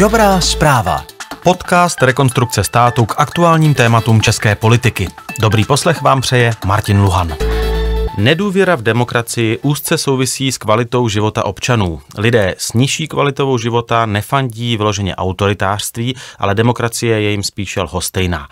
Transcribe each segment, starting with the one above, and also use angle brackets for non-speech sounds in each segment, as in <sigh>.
Dobrá zpráva. Podcast Rekonstrukce státu k aktuálním tématům české politiky. Dobrý poslech vám přeje Martin Luhan. Nedůvěra v demokracii úzce souvisí s kvalitou života občanů. Lidé s nižší kvalitou života nefandí vloženě autoritářství, ale demokracie je jim spíše lhostejná.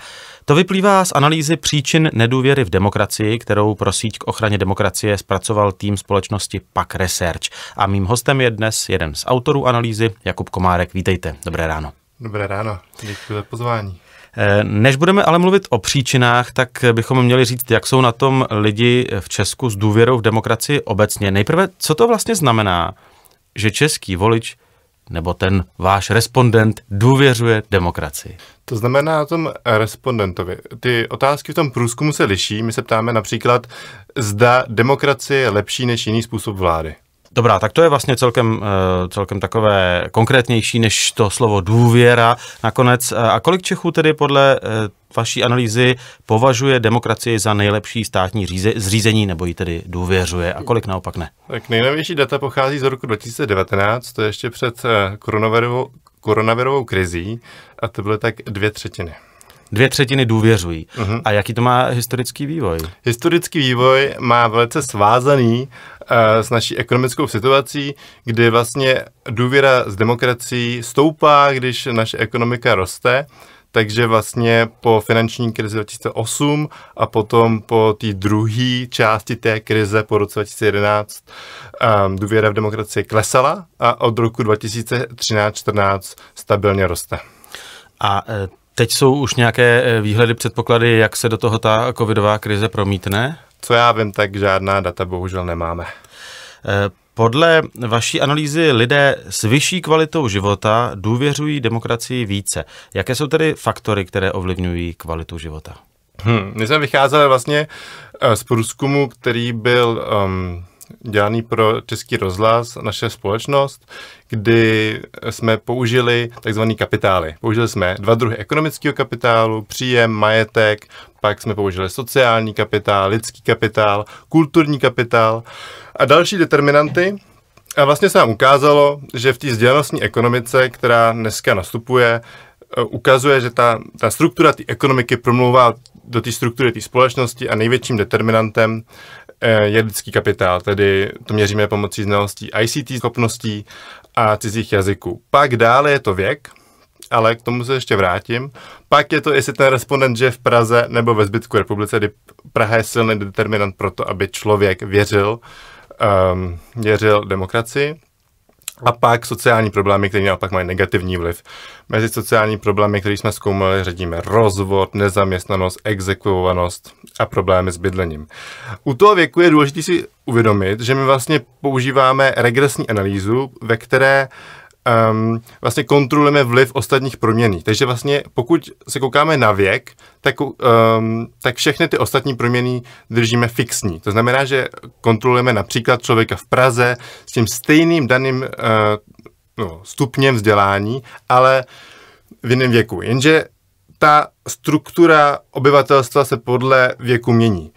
To vyplývá z analýzy příčin nedůvěry v demokracii, kterou pro síť k ochraně demokracie zpracoval tým společnosti PAK Research. A mým hostem je dnes jeden z autorů analýzy, Jakub Komárek. Vítejte, dobré ráno. Dobré ráno, děkuji za pozvání. Eh, než budeme ale mluvit o příčinách, tak bychom měli říct, jak jsou na tom lidi v Česku s důvěrou v demokracii obecně. Nejprve, co to vlastně znamená, že český volič nebo ten váš respondent důvěřuje demokracii? To znamená na tom respondentovi. Ty otázky v tom průzkumu se liší. My se ptáme například, zda demokracie je lepší než jiný způsob vlády. Dobrá, tak to je vlastně celkem, eh, celkem takové konkrétnější než to slovo důvěra nakonec. Eh, a kolik Čechů tedy podle eh, vaší analýzy považuje demokracii za nejlepší státní říze, zřízení, nebo ji tedy důvěřuje a kolik naopak ne? Tak nejnovější data pochází z roku 2019, to je ještě před eh, koronavirovou, koronavirovou krizí a to byly tak dvě třetiny dvě třetiny důvěřují. Uh-huh. A jaký to má historický vývoj? Historický vývoj má velice svázaný uh, s naší ekonomickou situací, kdy vlastně důvěra s demokracií stoupá, když naše ekonomika roste. Uh, takže vlastně po finanční krizi 2008 a potom po té druhé části té krize po roce 2011 um, ehm, důvěra v demokracii klesala a od roku 2013-14 stabilně roste. A e, teď jsou už nějaké e, výhledy, předpoklady, jak se do toho ta covidová krize promítne? Co já vím, tak žádná data bohužel nemáme. E, podle vaší analýzy lidé s vyšší kvalitou života důvěřují demokracii více. Jaké jsou tedy faktory, které ovlivňují kvalitu života? Hmm, my jsme vycházeli vlastně eh, z průzkumu, který byl um, dělaný pro Český rozhlas, naše společnost, kdy jsme použili takzvaný kapitály. Použili jsme dva druhy ekonomického kapitálu, příjem, majetek, pak jsme použili sociální kapitál, lidský kapitál, kulturní kapitál a další determinanty, a vlastně se nám ukázalo, že v té vzdělanostní ekonomice, která dneska nastupuje, eh, ukazuje, že ta, ta struktura té ekonomiky promlouvá do té struktury té společnosti a největším determinantem Eh, je lidský kapitál, tedy to měříme pomocí znalostí ICT, schopností a cizích jazyků. Pak dále je to věk, ale k tomu se ještě vrátím. Pak je to, jestli ten respondent že v Praze nebo ve zbytku republice, kdy Praha je silný determinant pro to, aby člověk věřil, um, věřil demokracii. A pak sociální problémy, které naopak mají negativní vliv. Mezi sociální problémy, které jsme zkoumali, řadíme rozvod, nezaměstnanost, exekuovanost a problémy s bydlením. U toho věku je důležité si uvědomit, že my vlastně používáme regresní analýzu, ve které uh, um, vlastně kontrolujeme vliv ostatních proměných. Takže vlastně pokud se koukáme na věk, tak, um, tak všechny ty ostatní proměny držíme fixní. To znamená, že kontrolujeme například člověka v Praze s tím stejným daným uh, no, stupněm vzdělání, ale v jiném věku. Jenže ta struktura obyvatelstva se podle věku mění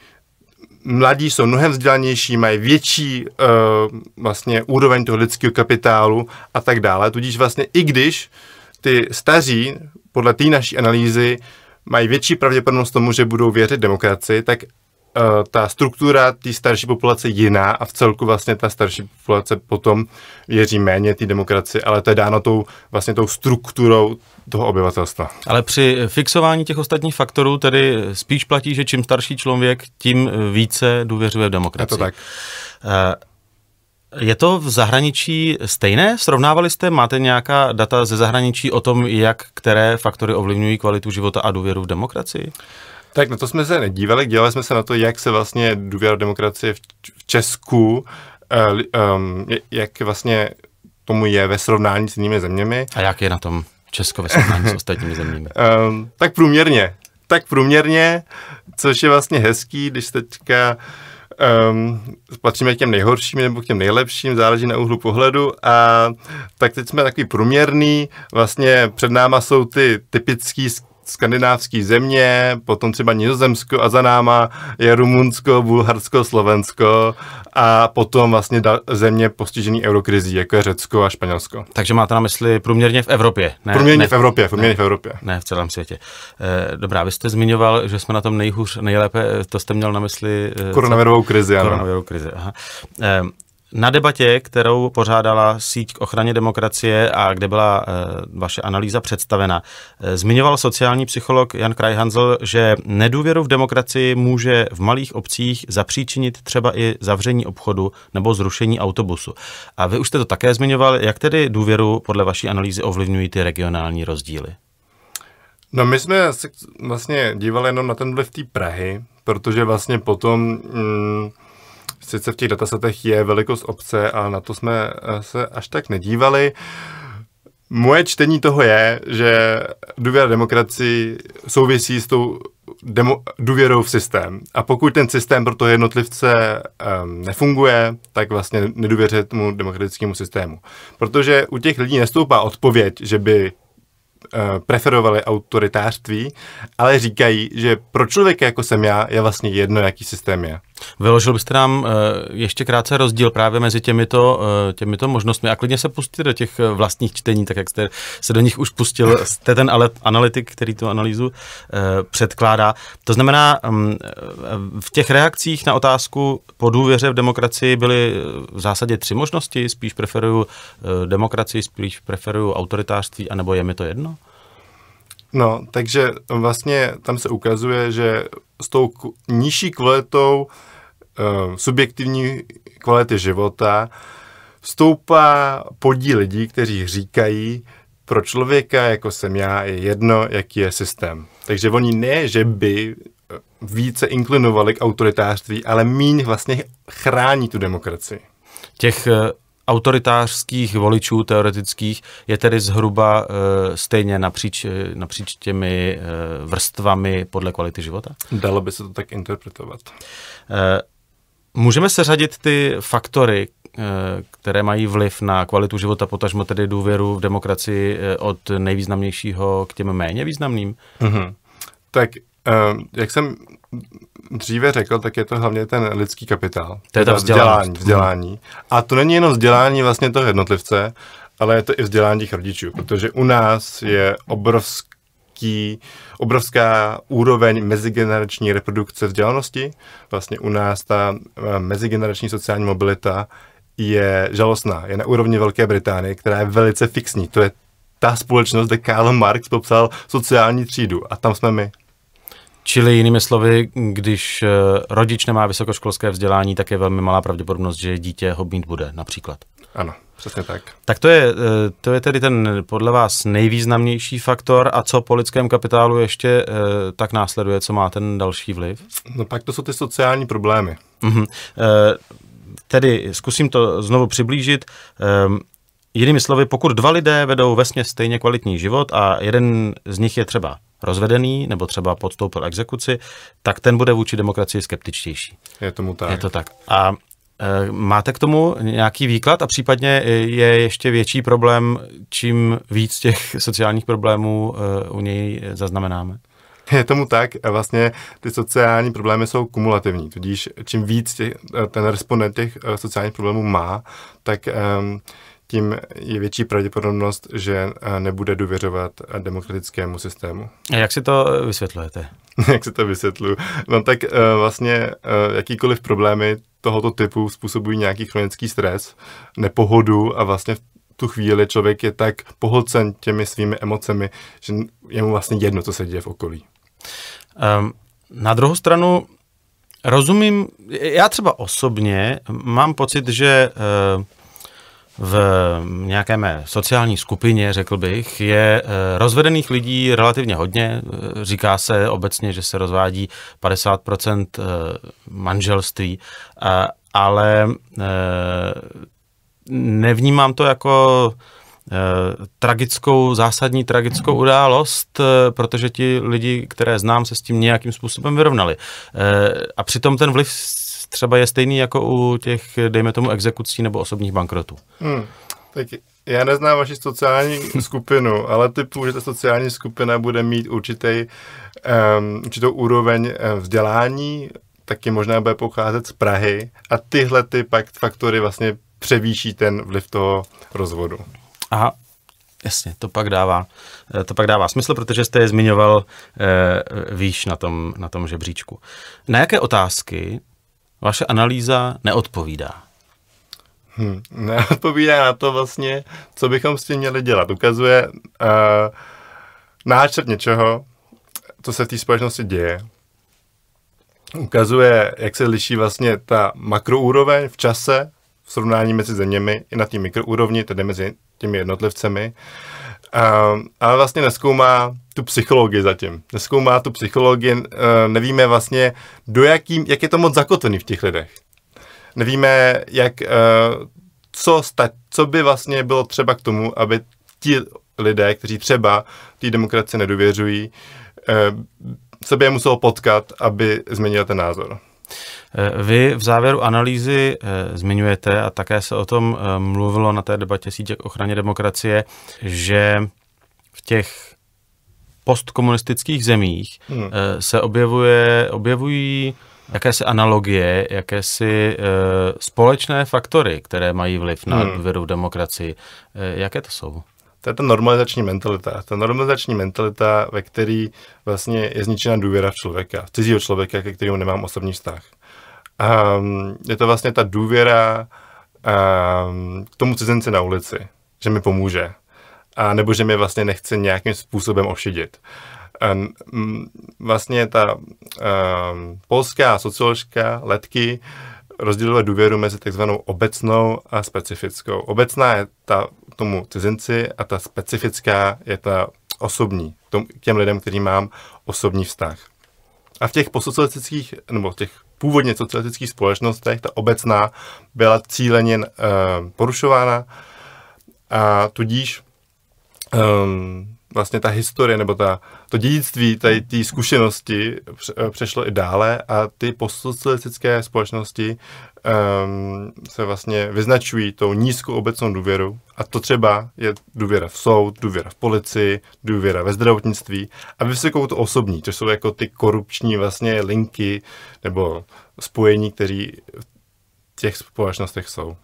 mladí jsou mnohem vzdělanější, mají větší uh, vlastně úroveň toho lidského kapitálu a tak dále. Tudíž vlastně i když ty staří, podle té naší analýzy, mají větší pravděpodobnost tomu, že budou věřit demokracii, tak Eh, ta struktura té starší populace jiná a v celku vlastně ta starší populace potom věří méně té demokracii, ale to je dáno tou, vlastně tou strukturou toho obyvatelstva. Ale při fixování těch ostatních faktorů tedy spíš platí, že čím starší člověk, tím více důvěřuje v demokracii. Je to tak. Eh, je to v zahraničí stejné? Srovnávali jste, máte nějaká data ze zahraničí o tom, jak které faktory ovlivňují kvalitu života a důvěru v demokracii? Uh, tak na to jsme se nedívali, dívali jsme se na to, jak se vlastně důvěra demokracie v, Česku, um, jak vlastně tomu je ve srovnání s jinými zeměmi. A jak je na tom Česko ve srovnání s <laughs> ostatními zeměmi? Um, tak průměrně. Tak průměrně, což je vlastně hezký, když teďka um, patříme k těm nejhorším nebo k těm nejlepším, záleží na úhlu pohledu a tak teď jsme takový průměrný, vlastně před náma jsou ty typický skandinávské země, potom třeba Nizozemsko a za náma je Rumunsko, Bulharsko, Slovensko a potom vlastně da- země postižené eurokrizí, jako je Řecko a Španělsko. Takže máte na mysli průměrně v Evropě? Ne, průměrně ne, v Evropě, průměrně ne, v Evropě. Ne v celém světě. E, dobrá, vy jste zmiňoval, že jsme na tom nejhůř, nejlépe, eh, to jste měl na mysli... Eh, Koronavirovou krizi, ano. Koronavirovou krizi, aha. E, na debatě, kterou pořádala síť k ochraně demokracie a kde byla eh, vaše analýza představena, eh, zmiňoval sociální psycholog Jan Krajhanzel, že nedůvěru v demokracii může v malých obcích zapříčinit třeba i zavření obchodu nebo zrušení autobusu. A vy už jste to také zmiňoval, jak tedy důvěru podle vaší analýzy ovlivňují ty regionální rozdíly? No my jsme se vlastně dívali jenom na ten vliv té Prahy, protože vlastně potom... Mm, sice v těch datasetech je velikost obce, ale na to jsme eh, se až tak nedívali. Moje čtení toho je, že důvěra demokracii souvisí s tou demo, důvěrou v systém. A pokud ten systém pro toho jednotlivce um, nefunguje, tak vlastně nedůvěřuje tomu demokratickému systému. Protože u těch lidí nestoupá odpověď, že by eh, preferovali autoritářství, ale říkají, že pro člověka jako jsem já je vlastně jedno, jaký systém je. Vyložil byste nám eh, ještě krátce rozdíl právě mezi těmito, eh, těmito možnostmi a klidně se pustit do těch eh, vlastních čtení, tak jak jste se do nich už pustil. Jste ten analytik, který tu analýzu předkládá. To znamená, mm, v těch reakcích na otázku po důvěře v demokracii byly v zásadě tři možnosti. Spíš preferuju demokracii, spíš preferuju autoritářství, anebo je mi to jedno? No, takže vlastně tam se ukazuje, že s tou nižší kvalitou eh, subjektivní kvality života stoupá podíl lidí, kteří říkají, pro člověka, jako jsem já, je jedno, jaký je systém. Takže oni ne, že by eh, více inklinovali k autoritářství, ale míň vlastně chrání tu demokracii. Těch eh, autoritářských voličů teoretických je tedy zhruba uh, stejně napříč, eh, napříč těmi uh, vrstvami podle kvality života? Dalo by se to tak interpretovat. Uh, můžeme seřadit ty faktory, které mají vliv na kvalitu života, potažmo tedy důvěru v demokracii od nejvýznamnějšího k těm méně významným? Mm-hmm. Tak, jak jsem dříve řekl, tak je to hlavně ten lidský kapitál. To je to vzdělání. vzdělání. A to není jenom vzdělání vlastně toho jednotlivce, ale je to i vzdělání těch rodičů, protože u nás je obrovský, obrovská úroveň mezigenerační reprodukce vzdělanosti. Vlastně u nás ta eh, mezigenerační sociální mobilita je žalostná. Je na úrovni Velké Británie, která je velice fixní. To je ta společnost, kde Karl Marx popsal sociální třídu a tam jsme my. Čili jinými slovy, když eh, rodič nemá vysokoškolské vzdělání, tak je velmi malá pravděpodobnost, že dítě ho mít bude například. Ano, přesně tak. Tak to je, eh, to je tedy ten podle vás nejvýznamnější faktor a co po lidském kapitálu ještě eh, tak následuje, co má ten další vliv? No pak to jsou ty sociální problémy. Mm-hmm. Tedy zkusím to znovu přiblížit. Jinými slovy, pokud dva lidé vedou vesmě stejně kvalitní život a jeden z nich je třeba rozvedený nebo třeba podstoupil exekuci, tak ten bude vůči demokracii skeptičtější. Je tomu tak. Je to tak. A e, Máte k tomu nějaký výklad a případně e, je ještě větší problém, čím víc těch <laughs> sociálních problémů e, u něj zaznamenáme? Je tomu tak, vlastně ty sociální problémy jsou kumulativní, tudíž čím víc těch, ten respondent těch sociálních problémů má, tak um, tím je větší pravděpodobnost, že eh, nebude důvěřovat eh, demokratickému systému. A jak si to eh, vysvětlujete? <laughs> jak si to vysvětluji? No tak vlastně jakýkoliv problémy tohoto typu způsobují nějaký chronický stres, nepohodu a vlastně v tu chvíli člověk je tak pohlcen těmi svými emocemi, že je mu vlastně jedno, co se děje v okolí. Um, na druhou stranu rozumím, já třeba osobně mám pocit, že uh, v nějaké mé sociální skupině, řekl bych, je eh, rozvedených lidí relativně hodně. Eh, říká se obecně, že se rozvádí 50% eh, manželství, ale nevnímám to jako tragickou, zásadní tragickou událost, protože ti lidi, které znám, se s tím nějakým způsobem vyrovnali. A přitom ten vliv třeba je stejný jako u těch, dejme tomu, exekucí nebo osobních bankrotů. Hmm. Tak já neznám vaši sociální skupinu, ale typu, že ta sociální skupina bude mít určitý, um, určitou úroveň eh, vzdělání, taky možná bude pocházet z Prahy a tyhle ty pak faktory vlastně převýší ten vliv toho rozvodu. Aha, Jasně, to pak dává, eh, to pak dává smysl, protože jste je zmiňoval e, výš na tom, na tom žebříčku. Na jaké otázky vaše analýza neodpovídá. Hmm, neodpovídá na to vlastně, co bychom s tím měli dělat. Ukazuje uh, náčrt něčeho, co se v té společnosti děje. Ukazuje, jak se liší vlastně ta makroúroveň v čase v srovnání mezi zeměmi i na té mikroúrovni, tedy mezi těmi jednotlivcemi. Uh, ale vlastně neskoumá tu psychologii zatím. Neskoumá tu psychologii, eh, nevíme vlastně, do jaký, jak je to moc zakotvený v těch lidech. Nevíme, jak, eh, co, sta, co by vlastně bylo třeba k tomu, aby ti lidé, kteří třeba té demokracii nedůvěřují, eh, se by je muselo potkat, aby změnil ten názor. Vy v závěru analýzy zmiňujete, a také se o tom mluvilo na té debatě sítě k ochraně demokracie, že v těch postkomunistických zemích hmm. Eh, se objevuje, objevují jakési analogie, jakési eh, společné faktory, které mají vliv na hmm. důvěru v demokracii. Eh, jaké to jsou? To je ta normalizační mentalita. Ta normalizační mentalita, ve které vlastně je zničena důvěra v člověka, v cizího člověka, ke kterému nemám osobní vztah. Um, je to vlastně ta důvěra um, k tomu cizinci na ulici, že mi pomůže a nebo že mě vlastně nechce nějakým způsobem ošidit. Vlastně ta um, polská socioložka Letky rozděluje důvěru mezi takzvanou obecnou a specifickou. Obecná je ta tomu cizinci a ta specifická je ta osobní, tom, těm lidem, kterým mám osobní vztah. A v těch posocialistických, nebo v těch původně socialistických společnostech, ta obecná byla cíleně uh, porušována a tudíž um, vlastně ta historie nebo ta, to dědictví tady té zkušenosti eh, přešlo i dále a ty postsocialistické společnosti um, se vlastně vyznačují tou nízkou obecnou důvěru a to třeba je důvěra v soud, důvěra v policii, důvěra ve zdravotnictví a vysokou to osobní, což jsou jako ty korupční vlastně linky nebo spojení, které v těch společnostech jsou.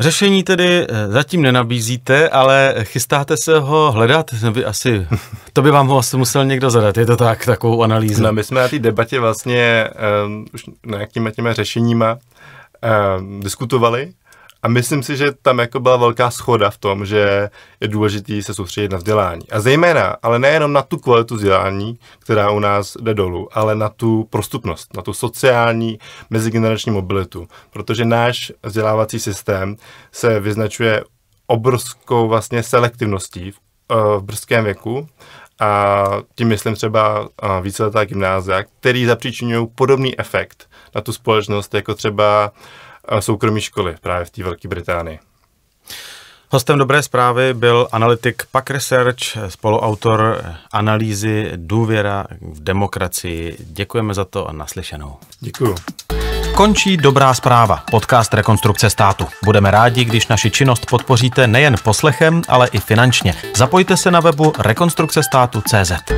Řešení tedy eh, zatím nenabízíte, ale chystáte se ho hledat? By asi, to by vám ho asi musel někdo zadat, je to tak, takovou analýzu? No, my jsme na té debatě vlastně um, už nějakýma těma řešeníma um, diskutovali a myslím si, že tam jako byla velká schoda v tom, že je důležité se soustředit na vzdělání. A zejména, ale nejenom na tu kvalitu vzdělání, která u nás jde dolů, ale na tu prostupnost, na tu sociální mezigenerační mobilitu. Protože náš vzdělávací systém se vyznačuje obrovskou vlastně selektivností v, eh, v brzkém věku a tím myslím třeba eh, víceletá gymnázia, který zapříčinují podobný efekt na tu společnost, jako třeba uh, soukromí školy právě v té Velké Británii. Hostem dobré zprávy byl analytik Pak Research, spoluautor analýzy Důvěra v demokracii. Děkujeme za to a naslyšenou. Děkuju. Končí dobrá zpráva, podcast Rekonstrukce státu. Budeme rádi, když naši činnost podpoříte nejen poslechem, ale i finančně. Zapojte se na webu rekonstrukcestátu.cz.